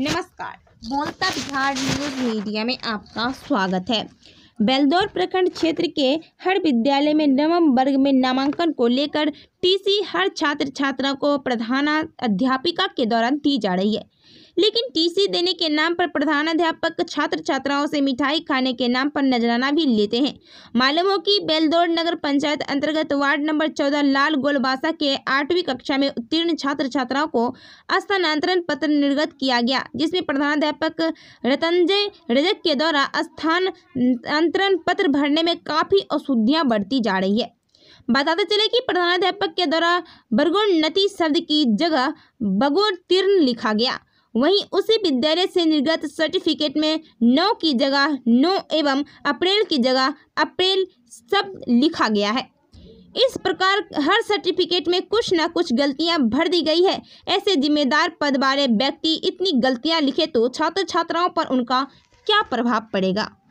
नमस्कार बोलता Bihar news media में आपका स्वागत है बेलदौर प्रखंड क्षेत्र के हर विद्यालय में नवम वर्ग में नामांकन को लेकर टीसी हर छात्र छात्रा को प्रधान अध्यापिका के दौरान दी जा रही है लेकिन टीसी देने के नाम पर प्रधानाध्यापक छात्र छात्राओं से मिठाई खाने के नाम पर नजराना भी लेते हैं मालूम हो कि बेलदौड़ नगर पंचायत अंतर्गत वार्ड नंबर चौदह लाल गोलबासा के आठवीं कक्षा में उत्तीर्ण छात्र छात्राओं को स्थानांतरण पत्र निर्गत किया गया जिसमें प्रधानाध्यापक रतंजय रजक के द्वारा स्थानांतरण पत्र भरने में काफ़ी अशुद्धियां बढ़ती जा रही है बताते चले कि प्रधानाध्यापक के द्वारा बरगोन्नति शब्द की जगह बगोतीर्ण लिखा गया वहीं उसी विद्यालय से निर्गत सर्टिफिकेट में नौ की जगह नौ एवं अप्रैल की जगह अप्रैल सब लिखा गया है इस प्रकार हर सर्टिफिकेट में कुछ ना कुछ गलतियां भर दी गई है ऐसे जिम्मेदार पद वाले व्यक्ति इतनी गलतियां लिखे तो छात्र छात्राओं पर उनका क्या प्रभाव पड़ेगा